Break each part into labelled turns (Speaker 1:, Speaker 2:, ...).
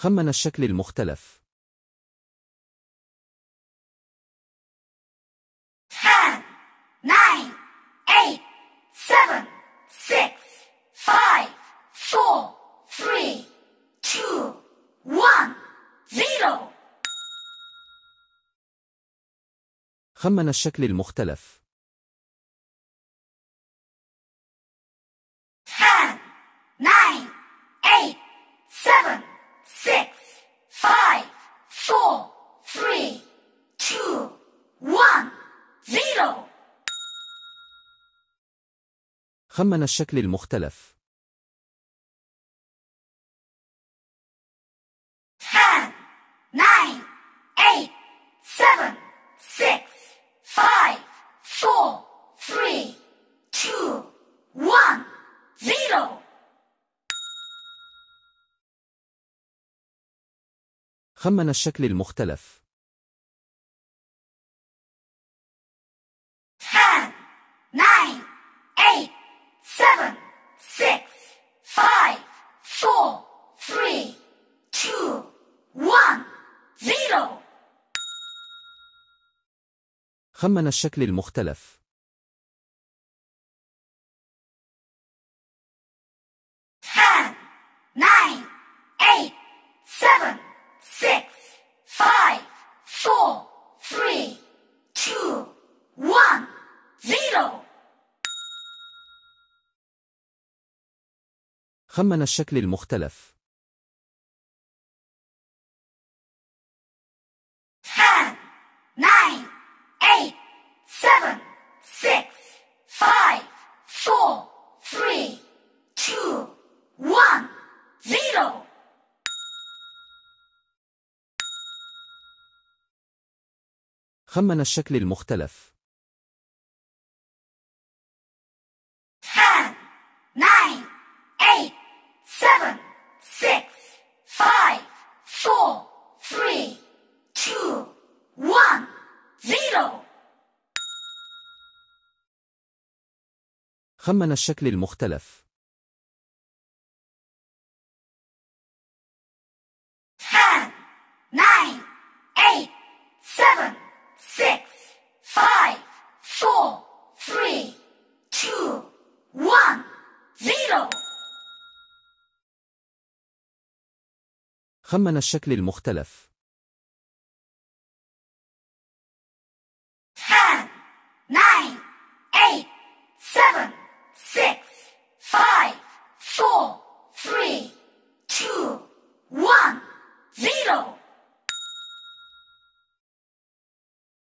Speaker 1: خمن الشكل المختلف خمن الشكل المختلف خمن الشكل المختلف خمن الشكل المختلف خمن الشكل المختلف خمن الشكل المختلف خمن الشكل المختلف.
Speaker 2: 10
Speaker 3: 9 8 7 6 5 4 3 2 1 0
Speaker 1: خمن الشكل المختلف.
Speaker 2: four, three, two, one, zero.
Speaker 1: خمن الشكل المختلف.
Speaker 3: Ten, nine, eight, seven, six, five, four, three.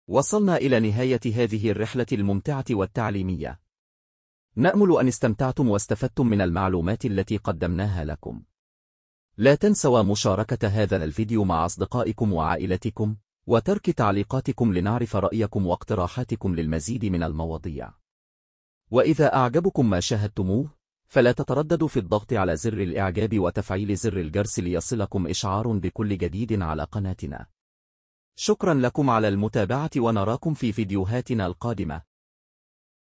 Speaker 3: وصلنا إلى نهاية هذه الرحلة الممتعة والتعليمية. نأمل أن استمتعتم واستفدتم من المعلومات التي قدمناها لكم. لا تنسوا مشاركة هذا الفيديو مع أصدقائكم وعائلتكم، وترك تعليقاتكم لنعرف رأيكم واقتراحاتكم للمزيد من المواضيع. وإذا أعجبكم ما شاهدتموه، فلا تترددوا في الضغط على زر الإعجاب وتفعيل زر الجرس ليصلكم إشعار
Speaker 1: بكل جديد على قناتنا. شكرا لكم على المتابعة ونراكم في فيديوهاتنا القادمة